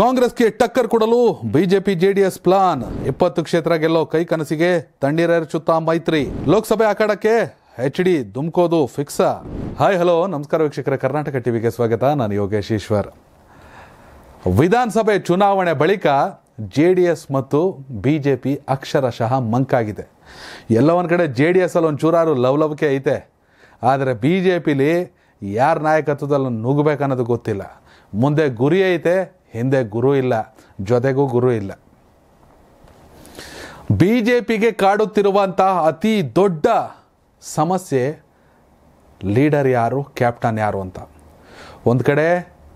ಕಾಂಗ್ರೆಸ್ಗೆ ಟಕ್ಕರ್ ಕೊಡಲು ಬಿಜೆಪಿ ಜೆಡಿಎಸ್ ಪ್ಲಾನ್ ಇಪ್ಪತ್ತು ಕ್ಷೇತ್ರ ಗೆಲ್ಲೋ ಕೈ ಕನಸಿಗೆ ಚುತ್ತಾ ಮೈತ್ರಿ ಲೋಕಸಭೆ ಅಖಾಡಕ್ಕೆ ಎಚ್ ಡಿ ದುಮ್ಕೋದು ಫಿಕ್ಸ ಹಾಯ್ ಹಲೋ ನಮಸ್ಕಾರ ವೀಕ್ಷಕರ ಕರ್ನಾಟಕ ಟಿವಿಗೆ ಸ್ವಾಗತ ನಾನು ಯೋಗೇಶ್ ಈಶ್ವರ್ ವಿಧಾನಸಭೆ ಚುನಾವಣೆ ಬಳಿಕ ಜೆ ಡಿ ಎಸ್ ಮತ್ತು ಬಿ ಜೆ ಪಿ ಅಕ್ಷರಶಃ ಮಂಕಾಗಿದೆ ಎಲ್ಲ ಒಂದು ಕಡೆ ಜೆ ಡಿ ಎಸ್ ಅಲ್ಲಿ ಒಂದು ಚೂರಾರು ಲವ್ಲವಿಕೆ ಐತೆ ಆದರೆ ಬಿ ಜೆ ಪಿಲಿ ಯಾರ ನಾಯಕತ್ವದಲ್ಲಿ ನುಗ್ಗಬೇಕನ್ನೋದು ಗೊತ್ತಿಲ್ಲ ಮುಂದೆ ಗುರಿ ಐತೆ ಹಿಂದೆ ಗುರು ಇಲ್ಲ ಜೊತೆಗೂ ಗುರು ಇಲ್ಲ ಬಿ ಜೆ ಪಿಗೆ ಕಾಡುತ್ತಿರುವಂತಹ ಅತಿ ದೊಡ್ಡ ಸಮಸ್ಯೆ ಲೀಡರ್ ಯಾರು ಕ್ಯಾಪ್ಟನ್ ಯಾರು ಅಂತ ಒಂದು ಕಡೆ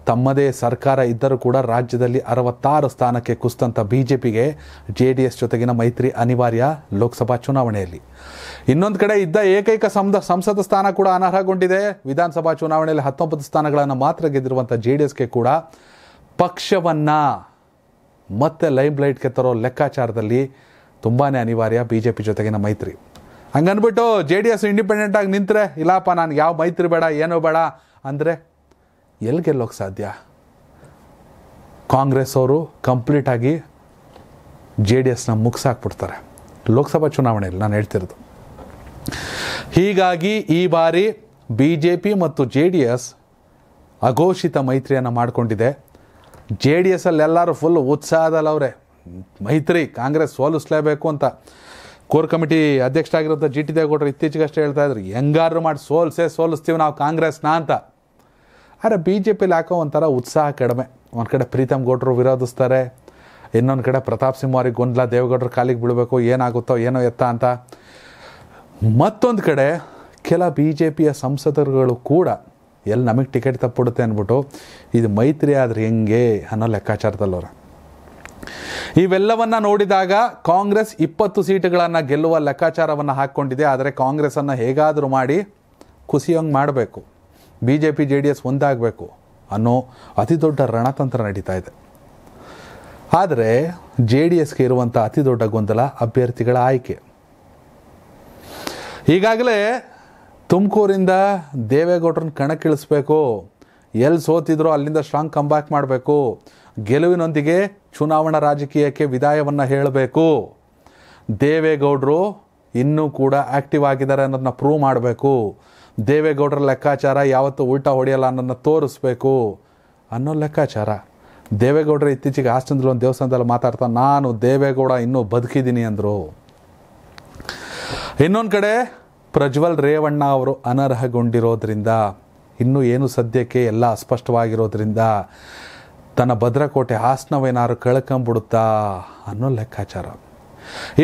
ತಮ್ಮದೇ ಸರ್ಕಾರ ಇದ್ದರೂ ಕೂಡ ರಾಜ್ಯದಲ್ಲಿ ಅರವತ್ತಾರು ಸ್ಥಾನಕ್ಕೆ ಕುಸಿದಂಥ ಬಿ ಜೆ ಪಿಗೆ ಜೆ ಡಿ ಎಸ್ ಜೊತೆಗಿನ ಮೈತ್ರಿ ಅನಿವಾರ್ಯ ಲೋಕಸಭಾ ಚುನಾವಣೆಯಲ್ಲಿ ಇನ್ನೊಂದು ಕಡೆ ಇದ್ದ ಏಕೈಕ ಸಂದ ಸಂಸದ ಸ್ಥಾನ ಕೂಡ ಅನರ್ಹಗೊಂಡಿದೆ ವಿಧಾನಸಭಾ ಚುನಾವಣೆಯಲ್ಲಿ ಹತ್ತೊಂಬತ್ತು ಸ್ಥಾನಗಳನ್ನು ಮಾತ್ರ ಗೆದ್ದಿರುವಂಥ ಜೆ ಡಿ ಕೂಡ ಪಕ್ಷವನ್ನು ಮತ್ತೆ ಲೈಮ್ಲೈಟ್ಗೆ ತರೋ ಲೆಕ್ಕಾಚಾರದಲ್ಲಿ ತುಂಬಾ ಅನಿವಾರ್ಯ ಬಿ ಜೆ ಪಿ ಜೊತೆಗಿನ ಮೈತ್ರಿ ಹಂಗನ್ಬಿಟ್ಟು ಜೆ ಡಿ ಎಸ್ ಇಂಡಿಪೆಂಡೆಂಟಾಗಿ ನಿಂತರೆ ಇಲ್ಲಪ್ಪ ನಾನು ಯಾವ ಮೈತ್ರಿ ಬೇಡ ಏನೋ ಬೇಡ ಅಂದರೆ ಎಲ್ಲಿ ಗೆಲ್ಲೋಕೆ ಸಾಧ್ಯ ಕಾಂಗ್ರೆಸ್ ಅವರು ಕಂಪ್ಲೀಟಾಗಿ ಜೆ ಡಿ ಎಸ್ನ ಮುಗಿಸಾಕ್ಬಿಡ್ತಾರೆ ಲೋಕಸಭಾ ಚುನಾವಣೆಯಲ್ಲಿ ನಾನು ಹೇಳ್ತಿರೋದು ಹೀಗಾಗಿ ಈ ಬಾರಿ ಬಿ ಜೆ ಪಿ ಮತ್ತು ಜೆ ಡಿ ಎಸ್ ಅಘೋಷಿತ ಮೈತ್ರಿಯನ್ನು ಮಾಡಿಕೊಂಡಿದೆ ಜೆ ಡಿ ಎಸ್ಸಲ್ಲಿ ಎಲ್ಲರೂ ಫುಲ್ ಉತ್ಸಾಹದಲ್ಲಿ ಅವರೇ ಮೈತ್ರಿ ಕಾಂಗ್ರೆಸ್ ಸೋಲಿಸ್ಲೇಬೇಕು ಅಂತ ಕೋರ್ ಕಮಿಟಿ ಆಗಿರೋಂಥ ಜಿ ಟಿ ದೇವೇಗೌಡರು ಇತ್ತೀಚೆಗಷ್ಟೇ ಹೇಳ್ತಾ ಇದ್ರು ಹೆಂಗಾರು ಮಾಡಿ ಸೋಲ್ಸೇ ಸೋಲಿಸ್ತೀವಿ ನಾವು ಕಾಂಗ್ರೆಸ್ನ ಅಂತ ಆದರೆ ಬಿ ಜೆ ಪಿಲಿ ಹಾಕೋ ಒಂಥರ ಉತ್ಸಾಹ ಕಡಿಮೆ ಒಂದು ಕಡೆ ಪ್ರೀತಮ್ ಗೌಡರು ವಿರೋಧಿಸ್ತಾರೆ ಇನ್ನೊಂದು ಕಡೆ ಪ್ರತಾಪ್ ಸಿಂಹ ಅವ್ರಿಗೆ ಗೊಂದಲ ದೇವೇಗೌಡರು ಕಾಲಿಗೆ ಬೀಳಬೇಕು ಏನಾಗುತ್ತೋ ಏನೋ ಎತ್ತ ಅಂತ ಮತ್ತೊಂದು ಕಡೆ ಕೆಲ ಬಿ ಜೆ ಪಿಯ ಸಂಸದರುಗಳು ಕೂಡ ಎಲ್ಲಿ ನಮಗೆ ಟಿಕೆಟ್ ತಪ್ಪಿಡುತ್ತೆ ಅಂದ್ಬಿಟ್ಟು ಇದು ಮೈತ್ರಿ ಆದರೆ ಹೆಂಗೆ ಅನ್ನೋ ಲೆಕ್ಕಾಚಾರದಲ್ಲವ್ರು ಇವೆಲ್ಲವನ್ನ ನೋಡಿದಾಗ ಕಾಂಗ್ರೆಸ್ ಇಪ್ಪತ್ತು ಸೀಟುಗಳನ್ನು ಗೆಲ್ಲುವ ಲೆಕ್ಕಾಚಾರವನ್ನು ಹಾಕ್ಕೊಂಡಿದೆ ಆದರೆ ಕಾಂಗ್ರೆಸ್ಸನ್ನು ಹೇಗಾದರೂ ಮಾಡಿ ಕುಸಿಯೋಂಗೆ ಮಾಡಬೇಕು B J P J D S ಒಂದಾಗಬೇಕು ಅನ್ನೋ ಅತಿ ದೊಡ್ಡ ರಣತಂತ್ರ ನಡೀತಾ ಇದೆ ಆದರೆ ಜೆ ಡಿ ಎಸ್ಗೆ ಇರುವಂಥ ಅತಿ ದೊಡ್ಡ ಗೊಂದಲ ಅಭ್ಯರ್ಥಿಗಳ ಆಯ್ಕೆ ಈಗಾಗಲೇ ತುಮಕೂರಿಂದ ದೇವೇಗೌಡ್ರನ್ನ ಕಣಕ್ಕಿಳಿಸ್ಬೇಕು ಎಲ್ಲಿ ಸೋತಿದ್ರೋ ಅಲ್ಲಿಂದ ಸ್ಟ್ರಾಂಗ್ ಕಂಬ್ಯಾಕ್ ಮಾಡಬೇಕು ಗೆಲುವಿನೊಂದಿಗೆ ಚುನಾವಣಾ ರಾಜಕೀಯಕ್ಕೆ ವಿದಾಯವನ್ನು ಹೇಳಬೇಕು ದೇವೇಗೌಡರು ಇನ್ನೂ ಕೂಡ ಆ್ಯಕ್ಟಿವ್ ಆಗಿದ್ದಾರೆ ಅನ್ನೋದನ್ನ ಪ್ರೂವ್ ಮಾಡಬೇಕು ದೇವೇಗೌಡರ ಲೆಕ್ಕಾಚಾರ ಯಾವತ್ತೂ ಉಲ್ಟಾ ಹೊಡೆಯಲ್ಲ ಅನ್ನೋದನ್ನ ತೋರಿಸ್ಬೇಕು ಅನ್ನೋ ಲೆಕ್ಕಾಚಾರ ದೇವೇಗೌಡರು ಇತ್ತೀಚೆಗೆ ಹಾಸನದಲ್ಲಿ ಒಂದು ದೇವಸ್ಥಾನದಲ್ಲಿ ಮಾತಾಡ್ತಾ ನಾನು ದೇವೇಗೌಡ ಇನ್ನೂ ಬದುಕಿದ್ದೀನಿ ಅಂದರು ಇನ್ನೊಂದು ಕಡೆ ಪ್ರಜ್ವಲ್ ರೇವಣ್ಣ ಅವರು ಅನರ್ಹಗೊಂಡಿರೋದ್ರಿಂದ ಇನ್ನೂ ಏನು ಸದ್ಯಕ್ಕೆ ಎಲ್ಲ ಅಸ್ಪಷ್ಟವಾಗಿರೋದ್ರಿಂದ ತನ್ನ ಭದ್ರಕೋಟೆ ಹಾಸನವೇನಾರು ಕಳ್ಕೊಂಬಿಡುತ್ತಾ ಅನ್ನೋ ಲೆಕ್ಕಾಚಾರ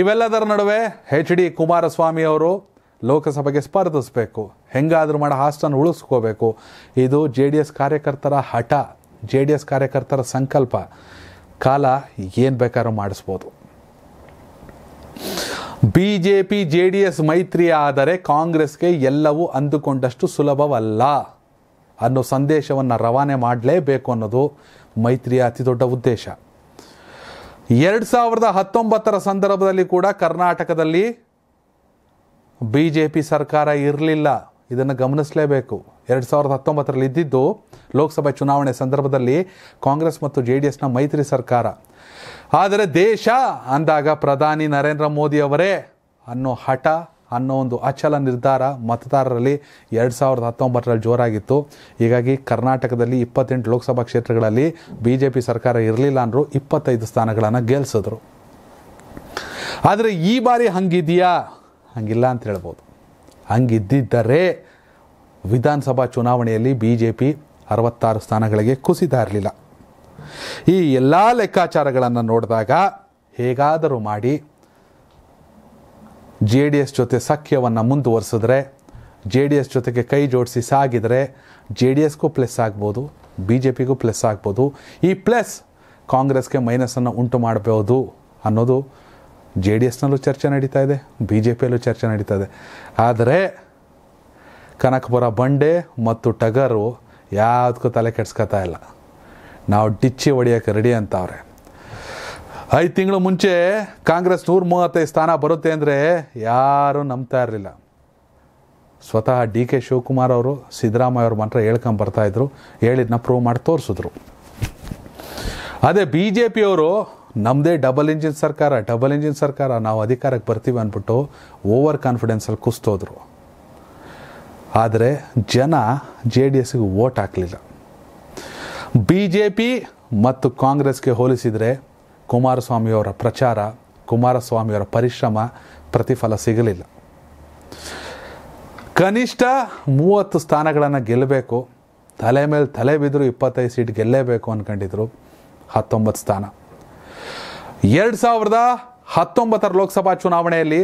ಇವೆಲ್ಲದರ ನಡುವೆ ಹೆಚ್ ಡಿ ಕುಮಾರಸ್ವಾಮಿ ಅವರು ಲೋಕಸಭೆಗೆ ಸ್ಪರ್ಧಿಸಬೇಕು ಹೆಂಗಾದರೂ ಮಾಡಿ ಹಾಸನ ಉಳಿಸ್ಕೋಬೇಕು ಇದು ಜೆ ಡಿ ಎಸ್ ಕಾರ್ಯಕರ್ತರ ಹಠ ಜೆ ಡಿ ಎಸ್ ಕಾರ್ಯಕರ್ತರ ಸಂಕಲ್ಪ ಕಾಲ ಏನು ಬೇಕಾದ್ರೂ ಮಾಡಿಸ್ಬೋದು B J P J D S ಮೈತ್ರಿ ಆದರೆ ಕಾಂಗ್ರೆಸ್ಗೆ ಎಲ್ಲವೂ ಅಂದುಕೊಂಡಷ್ಟು ಸುಲಭವಲ್ಲ ಅನ್ನೋ ಸಂದೇಶವನ್ನು ರವಾನೆ ಮಾಡಲೇಬೇಕು ಅನ್ನೋದು ಮೈತ್ರಿಯ ಅತಿ ದೊಡ್ಡ ಉದ್ದೇಶ ಎರಡು ಸಾವಿರದ ಹತ್ತೊಂಬತ್ತರ ಸಂದರ್ಭದಲ್ಲಿ ಕೂಡ ಕರ್ನಾಟಕದಲ್ಲಿ ಬಿ ಜೆ ಪಿ ಸರ್ಕಾರ ಇರಲಿಲ್ಲ ಇದನ್ನು ಗಮನಿಸಲೇಬೇಕು ಎರಡು ಸಾವಿರದ ಹತ್ತೊಂಬತ್ತರಲ್ಲಿ ಇದ್ದಿದ್ದು ಲೋಕಸಭೆ ಚುನಾವಣೆ ಸಂದರ್ಭದಲ್ಲಿ ಕಾಂಗ್ರೆಸ್ ಮತ್ತು ಜೆ ಡಿ ಎಸ್ನ ಮೈತ್ರಿ ಸರ್ಕಾರ ಆದರೆ ದೇಶ ಅಂದಾಗ ಪ್ರಧಾನಿ ನರೇಂದ್ರ ಮೋದಿ ಅವರೇ ಅನ್ನೋ ಹಠ ಅನ್ನೋ ಒಂದು ಅಚಲ ನಿರ್ಧಾರ ಮತದಾರರಲ್ಲಿ ಎರಡು ಸಾವಿರದ ಹತ್ತೊಂಬತ್ತರಲ್ಲಿ ಜೋರಾಗಿತ್ತು ಹೀಗಾಗಿ ಕರ್ನಾಟಕದಲ್ಲಿ ಇಪ್ಪತ್ತೆಂಟು ಲೋಕಸಭಾ ಕ್ಷೇತ್ರಗಳಲ್ಲಿ ಬಿ ಜೆ ಪಿ ಸರ್ಕಾರ ಇರಲಿಲ್ಲ ಅಂದರೂ ಇಪ್ಪತ್ತೈದು ಸ್ಥಾನಗಳನ್ನು ಗೆಲ್ಲಿಸಿದ್ರು ಆದರೆ ಈ ಬಾರಿ ಹಂಗಿದೆಯಾ ಹಂಗಿಲ್ಲ ಅಂತ ಹೇಳ್ಬೋದು ಹಂಗಿದ್ದಿದ್ದರೆ ವಿಧಾನಸಭಾ ಚುನಾವಣೆಯಲ್ಲಿ ಬಿ ಜೆ ಪಿ ಅರವತ್ತಾರು ಸ್ಥಾನಗಳಿಗೆ ಕುಸಿತಾ ಇರಲಿಲ್ಲ ಈ ಎಲ್ಲ ಲೆಕ್ಕಾಚಾರಗಳನ್ನು ನೋಡಿದಾಗ ಹೇಗಾದರೂ ಮಾಡಿ ಜೆ ಡಿ ಎಸ್ ಜೊತೆ ಸಖ್ಯವನ್ನು ಮುಂದುವರಿಸಿದ್ರೆ ಜೆ ಡಿ ಎಸ್ ಜೊತೆಗೆ ಕೈ ಜೋಡಿಸಿ ಸಾಗಿದರೆ ಜೆ ಡಿ ಎಸ್ಗೂ ಪ್ಲಸ್ ಆಗ್ಬೋದು ಬಿ ಜೆ ಪಿಗೂ ಪ್ಲಸ್ ಆಗ್ಬೋದು ಈ ಪ್ಲಸ್ ಕಾಂಗ್ರೆಸ್ಗೆ ಮೈನಸನ್ನು ಉಂಟು ಮಾಡಬಹುದು ಅನ್ನೋದು ಜೆ ಡಿ ಎಸ್ನಲ್ಲೂ ಚರ್ಚೆ ನಡೀತಾ ಇದೆ ಬಿ ಜೆ ಪಿಯಲ್ಲೂ ಚರ್ಚೆ ನಡೀತಾ ಇದೆ ಆದರೆ ಕನಕಪುರ ಬಂಡೆ ಮತ್ತು ಟಗರು ಯಾವುದಕ್ಕೂ ತಲೆ ಕೆಡ್ಸ್ಕೊತಾ ಇಲ್ಲ ನಾವು ಡಿಚ್ಚಿ ಹೊಡಿಯೋಕ್ಕೆ ರೆಡಿ ಅಂತವ್ರೆ ಐದು ತಿಂಗಳು ಮುಂಚೆ ಕಾಂಗ್ರೆಸ್ ನೂರ ಮೂವತ್ತೈದು ಸ್ಥಾನ ಬರುತ್ತೆ ಅಂದರೆ ಯಾರೂ ನಂಬ್ತಾ ಇರಲಿಲ್ಲ ಸ್ವತಃ ಡಿ ಕೆ ಶಿವಕುಮಾರ್ ಅವರು ಸಿದ್ದರಾಮಯ್ಯ ಅವ್ರ ಮಾತ್ರ ಹೇಳ್ಕೊಂಬರ್ತಾಯಿದ್ರು ಹೇಳಿದ್ನ ಪ್ರೂವ್ ಮಾಡಿ ತೋರಿಸಿದ್ರು ಅದೇ ಬಿ ಜೆ ಪಿಯವರು ನಮ್ಮದೇ ಡಬಲ್ ಇಂಜಿನ್ ಸರ್ಕಾರ ಡಬಲ್ ಇಂಜಿನ್ ಸರ್ಕಾರ ನಾವು ಅಧಿಕಾರಕ್ಕೆ ಬರ್ತೀವಿ ಅಂದ್ಬಿಟ್ಟು ಓವರ್ ಕಾನ್ಫಿಡೆನ್ಸಲ್ಲಿ ಕುಸ್ತೋದ್ರು ಆದರೆ ಜನ ಜೆ ಡಿ ಎಸ್ಗೆ ವೋಟ್ ಹಾಕಲಿಲ್ಲ ಬಿ ಜೆ ಪಿ ಮತ್ತು ಕಾಂಗ್ರೆಸ್ಗೆ ಹೋಲಿಸಿದರೆ ಕುಮಾರಸ್ವಾಮಿಯವರ ಪ್ರಚಾರ ಕುಮಾರಸ್ವಾಮಿಯವರ ಪರಿಶ್ರಮ ಪ್ರತಿಫಲ ಸಿಗಲಿಲ್ಲ ಕನಿಷ್ಠ ಮೂವತ್ತು ಸ್ಥಾನಗಳನ್ನು ಗೆಲ್ಲಬೇಕು ತಲೆ ಮೇಲೆ ತಲೆ ಬಿದ್ದರೂ ಇಪ್ಪತ್ತೈದು ಸೀಟ್ ಗೆಲ್ಲೇಬೇಕು ಅಂದ್ಕೊಂಡಿದ್ರು ಹತ್ತೊಂಬತ್ತು ಸ್ಥಾನ ಎರಡು ಸಾವಿರದ ಹತ್ತೊಂಬತ್ತರ ಲೋಕಸಭಾ ಚುನಾವಣೆಯಲ್ಲಿ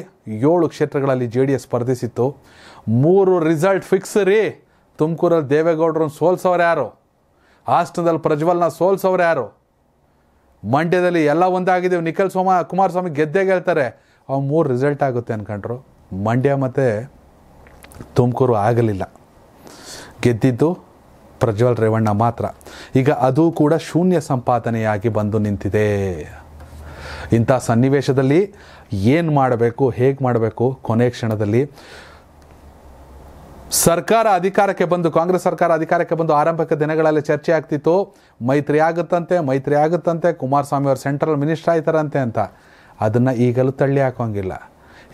ಏಳು ಕ್ಷೇತ್ರಗಳಲ್ಲಿ ಜೆ ಡಿ ಎಸ್ ಸ್ಪರ್ಧಿಸಿತ್ತು ಮೂರು ರಿಸಲ್ಟ್ ಫಿಕ್ಸ್ ರೀ ತುಮಕೂರಲ್ಲಿ ದೇವೇಗೌಡರನ್ನು ಸೋಲ್ಸೋರು ಯಾರು ಹಾಸನದಲ್ಲಿ ಪ್ರಜ್ವಲ್ನ ಸೋಲ್ಸೋರು ಯಾರು ಮಂಡ್ಯದಲ್ಲಿ ಎಲ್ಲ ಒಂದಾಗಿದ್ದೀವಿ ನಿಖಿಲ್ ಸೋಮ ಕುಮಾರಸ್ವಾಮಿ ಗೆದ್ದೇ ಗೆಲ್ತಾರೆ ಅವು ಮೂರು ರಿಸಲ್ಟ್ ಆಗುತ್ತೆ ಅಂದ್ಕೊಂಡ್ರು ಮಂಡ್ಯ ಮತ್ತು ತುಮಕೂರು ಆಗಲಿಲ್ಲ ಗೆದ್ದಿದ್ದು ಪ್ರಜ್ವಲ್ ರೇವಣ್ಣ ಮಾತ್ರ ಈಗ ಅದು ಕೂಡ ಶೂನ್ಯ ಸಂಪಾದನೆಯಾಗಿ ಬಂದು ನಿಂತಿದೆ ಇಂಥ ಸನ್ನಿವೇಶದಲ್ಲಿ ಏನು ಮಾಡಬೇಕು ಹೇಗೆ ಮಾಡಬೇಕು ಕೊನೆ ಕ್ಷಣದಲ್ಲಿ ಸರ್ಕಾರ ಅಧಿಕಾರಕ್ಕೆ ಬಂದು ಕಾಂಗ್ರೆಸ್ ಸರ್ಕಾರ ಅಧಿಕಾರಕ್ಕೆ ಬಂದು ಆರಂಭಿಕ ದಿನಗಳಲ್ಲಿ ಚರ್ಚೆ ಆಗ್ತಿತ್ತು ಮೈತ್ರಿ ಆಗುತ್ತಂತೆ ಮೈತ್ರಿ ಆಗುತ್ತಂತೆ ಕುಮಾರಸ್ವಾಮಿ ಅವರು ಸೆಂಟ್ರಲ್ ಮಿನಿಸ್ಟರ್ ಆಯ್ತಾರಂತೆ ಅಂತ ಅದನ್ನು ಈಗಲೂ ತಳ್ಳಿ ಹಾಕೋಂಗಿಲ್ಲ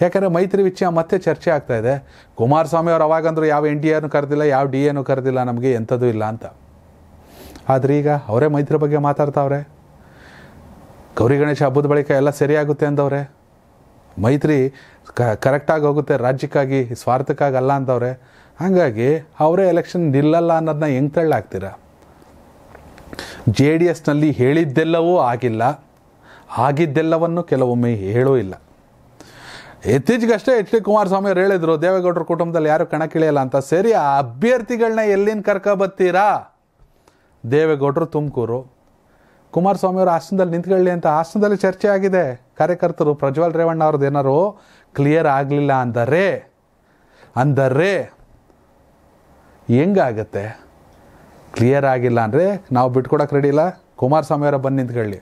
ಯಾಕಂದರೆ ಮೈತ್ರಿ ವಿಚಯ ಮತ್ತೆ ಚರ್ಚೆ ಆಗ್ತಾ ಇದೆ ಕುಮಾರಸ್ವಾಮಿ ಅವರು ಅವಾಗಂದ್ರೂ ಯಾವ ಎನ್ ಡಿ ಎನೂ ಕರೆದಿಲ್ಲ ಯಾವ ಡಿ ಎನೂ ಕರೆದಿಲ್ಲ ನಮಗೆ ಎಂಥದ್ದು ಇಲ್ಲ ಅಂತ ಆದರೆ ಈಗ ಅವರೇ ಮೈತ್ರಿ ಬಗ್ಗೆ ಮಾತಾಡ್ತಾವ್ರೆ ಗೌರಿ ಗಣೇಶ ಹಬ್ಬದ ಬಳಿಕ ಎಲ್ಲ ಸರಿಯಾಗುತ್ತೆ ಅಂದವ್ರೆ ಮೈತ್ರಿ ಕರೆಕ್ಟಾಗಿ ಹೋಗುತ್ತೆ ರಾಜ್ಯಕ್ಕಾಗಿ ಸ್ವಾರ್ಥಕ್ಕಾಗಿ ಅಲ್ಲ ಅಂದವ್ರೆ ಹಾಗಾಗಿ ಅವರೇ ಎಲೆಕ್ಷನ್ ನಿಲ್ಲಲ್ಲ ಅನ್ನೋದನ್ನ ಹೆಂಗೆ ತಳ್ಳಾಗ್ತೀರ ಜೆ ಡಿ ಎಸ್ನಲ್ಲಿ ಹೇಳಿದ್ದೆಲ್ಲವೂ ಆಗಿಲ್ಲ ಆಗಿದ್ದೆಲ್ಲವನ್ನು ಕೆಲವೊಮ್ಮೆ ಹೇಳೂ ಇಲ್ಲ ಇತ್ತೀಚೆಗಷ್ಟೇ ಎಚ್ ಡಿ ಕುಮಾರಸ್ವಾಮಿ ಅವ್ರು ಹೇಳಿದ್ರು ದೇವೇಗೌಡರ ಕುಟುಂಬದಲ್ಲಿ ಯಾರು ಕಣಕ್ಕಿಳಿಯಲ್ಲ ಅಂತ ಸರಿ ಆ ಅಭ್ಯರ್ಥಿಗಳನ್ನ ಎಲ್ಲಿಂದ ಬತ್ತೀರಾ ದೇವೇಗೌಡರು ತುಮಕೂರು ಕುಮಾರಸ್ವಾಮಿ ಅವರು ಹಾಸನದಲ್ಲಿ ನಿಂತ್ಕೊಳ್ಳಿ ಅಂತ ಹಾಸನದಲ್ಲಿ ಚರ್ಚೆ ಆಗಿದೆ ಕಾರ್ಯಕರ್ತರು ಪ್ರಜ್ವಲ್ ರೇವಣ್ಣ ಅವ್ರದ್ದು ಏನಾರು ಕ್ಲಿಯರ್ ಆಗಲಿಲ್ಲ ಅಂದರೆ ಅಂದರೆ ಹೆಂಗಾಗತ್ತೆ ಕ್ಲಿಯರ್ ಆಗಿಲ್ಲ ಅಂದರೆ ನಾವು ಬಿಟ್ಕೊಡಕ್ಕೆ ರೆಡಿ ಇಲ್ಲ ಕುಮಾರಸ್ವಾಮಿ ಅವರ ಬಂದು ನಿಂತ್ಕೊಳ್ಳಿ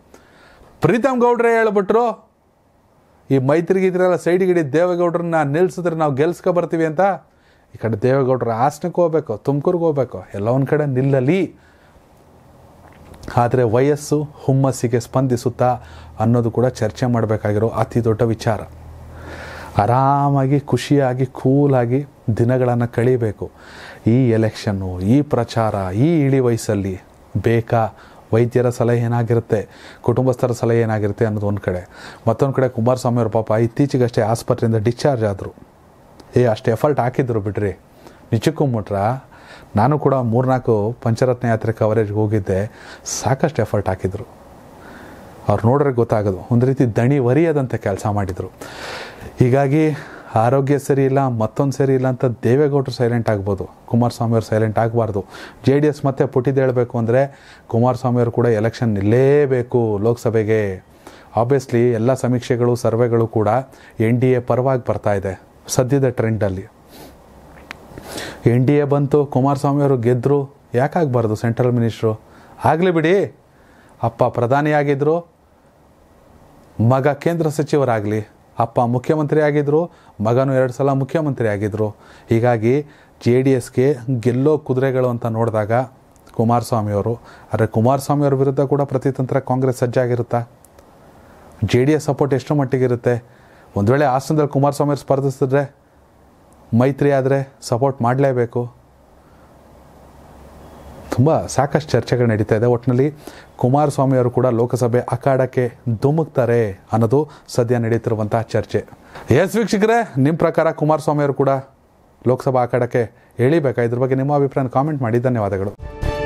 ಪ್ರೀತಮ್ ಗೌಡ್ರೆ ಹೇಳ್ಬಿಟ್ರು ಈ ಮೈತ್ರಿ ಗೀತ್ರೆಲ್ಲ ಸೈಡ್ ದೇವೇಗೌಡ್ರನ್ನ ನಿಲ್ಲಿಸಿದ್ರೆ ನಾವು ಗೆಲ್ಸ್ಕೊ ಬರ್ತೀವಿ ಅಂತ ಈ ಕಡೆ ದೇವೇಗೌಡ್ರ ಹಾಸನಕ್ಕೆ ಹೋಗ್ಬೇಕು ತುಮಕೂರಿಗೆ ಹೋಗ್ಬೇಕು ಎಲ್ಲ ಒಂದು ಕಡೆ ನಿಲ್ಲಲಿ ಆದರೆ ವಯಸ್ಸು ಹುಮ್ಮಸ್ಸಿಗೆ ಸ್ಪಂದಿಸುತ್ತಾ ಅನ್ನೋದು ಕೂಡ ಚರ್ಚೆ ಮಾಡಬೇಕಾಗಿರೋ ಅತಿ ದೊಡ್ಡ ವಿಚಾರ ಆರಾಮಾಗಿ ಖುಷಿಯಾಗಿ ಕೂಲಾಗಿ ದಿನಗಳನ್ನು ಕಳೀಬೇಕು ಈ ಎಲೆಕ್ಷನ್ನು ಈ ಪ್ರಚಾರ ಈ ಇಳಿ ವಯಸ್ಸಲ್ಲಿ ಬೇಕಾ ವೈದ್ಯರ ಸಲಹೆ ಏನಾಗಿರುತ್ತೆ ಕುಟುಂಬಸ್ಥರ ಸಲಹೆ ಏನಾಗಿರುತ್ತೆ ಅನ್ನೋದು ಒಂದು ಕಡೆ ಮತ್ತೊಂದು ಕಡೆ ಕುಮಾರಸ್ವಾಮಿ ಅವರ ಪಾಪ ಇತ್ತೀಚೆಗಷ್ಟೇ ಆಸ್ಪತ್ರೆಯಿಂದ ಡಿಸ್ಚಾರ್ಜ್ ಆದರು ಏ ಅಷ್ಟು ಎಫರ್ಟ್ ಹಾಕಿದ್ರು ಬಿಡ್ರಿ ನಿಜಕ್ಕೂ ಮುಟ್ರ ನಾನು ಕೂಡ ಮೂರ್ನಾಲ್ಕು ಪಂಚರತ್ನ ಯಾತ್ರೆ ಕವರೇಜ್ಗೆ ಹೋಗಿದ್ದೆ ಸಾಕಷ್ಟು ಎಫರ್ಟ್ ಹಾಕಿದರು ಅವ್ರು ನೋಡ್ರೆ ಗೊತ್ತಾಗೋದು ಒಂದು ರೀತಿ ದಣಿ ವರಿಯದಂತೆ ಕೆಲಸ ಮಾಡಿದರು ಹೀಗಾಗಿ ಆರೋಗ್ಯ ಸರಿ ಇಲ್ಲ ಮತ್ತೊಂದು ಸರಿ ಇಲ್ಲ ಅಂತ ದೇವೇಗೌಡರು ಸೈಲೆಂಟ್ ಆಗ್ಬೋದು ಅವರು ಸೈಲೆಂಟ್ ಆಗಬಾರ್ದು ಜೆ ಡಿ ಎಸ್ ಮತ್ತೆ ಹೇಳಬೇಕು ಅಂದರೆ ಅವರು ಕೂಡ ಎಲೆಕ್ಷನ್ ನಿಲ್ಲೇಬೇಕು ಲೋಕಸಭೆಗೆ ಆಬ್ವಿಯಸ್ಲಿ ಎಲ್ಲ ಸಮೀಕ್ಷೆಗಳು ಸರ್ವೆಗಳು ಕೂಡ ಎನ್ ಡಿ ಎ ಪರವಾಗಿ ಬರ್ತಾ ಇದೆ ಸದ್ಯದ ಟ್ರೆಂಡಲ್ಲಿ ಎನ್ ಡಿ ಎ ಬಂತು ಅವರು ಗೆದ್ದರು ಯಾಕಾಗಬಾರ್ದು ಸೆಂಟ್ರಲ್ ಮಿನಿಸ್ಟ್ರು ಆಗಲಿ ಬಿಡಿ ಅಪ್ಪ ಪ್ರಧಾನಿಯಾಗಿದ್ದರು ಮಗ ಕೇಂದ್ರ ಸಚಿವರಾಗಲಿ ಅಪ್ಪ ಮುಖ್ಯಮಂತ್ರಿ ಆಗಿದ್ದರು ಮಗನೂ ಎರಡು ಸಲ ಮುಖ್ಯಮಂತ್ರಿ ಆಗಿದ್ದರು ಹೀಗಾಗಿ ಜೆ ಡಿ ಎಸ್ಗೆ ಗೆಲ್ಲೋ ಕುದುರೆಗಳು ಅಂತ ನೋಡಿದಾಗ ಕುಮಾರಸ್ವಾಮಿಯವರು ಆದರೆ ಕುಮಾರಸ್ವಾಮಿಯವ್ರ ವಿರುದ್ಧ ಕೂಡ ಪ್ರತಿತಂತ್ರ ಕಾಂಗ್ರೆಸ್ ಸಜ್ಜಾಗಿರುತ್ತಾ ಜೆ ಡಿ ಎಸ್ ಸಪೋರ್ಟ್ ಎಷ್ಟು ಮಟ್ಟಿಗಿರುತ್ತೆ ಒಂದು ವೇಳೆ ಆಸನದಲ್ಲಿ ಕುಮಾರಸ್ವಾಮಿಯವ್ರು ಸ್ಪರ್ಧಿಸಿದ್ರೆ ಮೈತ್ರಿ ಆದರೆ ಸಪೋರ್ಟ್ ಮಾಡಲೇಬೇಕು ತುಂಬ ಸಾಕಷ್ಟು ಚರ್ಚೆಗಳು ನಡೀತಾ ಇದೆ ಒಟ್ಟಿನಲ್ಲಿ ಕುಮಾರಸ್ವಾಮಿ ಅವರು ಕೂಡ ಲೋಕಸಭೆ ಅಖಾಡಕ್ಕೆ ಧುಮುಕ್ತಾರೆ ಅನ್ನೋದು ಸದ್ಯ ನಡೀತಿರುವಂತಹ ಚರ್ಚೆ ಎಸ್ ವೀಕ್ಷಕರೇ ನಿಮ್ಮ ಪ್ರಕಾರ ಕುಮಾರಸ್ವಾಮಿ ಅವರು ಕೂಡ ಲೋಕಸಭಾ ಅಖಾಡಕ್ಕೆ ಹೇಳಿಬೇಕಾ ಇದ್ರ ಬಗ್ಗೆ ನಿಮ್ಮ ಅಭಿಪ್ರಾಯನ ಕಾಮೆಂಟ್ ಮಾಡಿ ಧನ್ಯವಾದಗಳು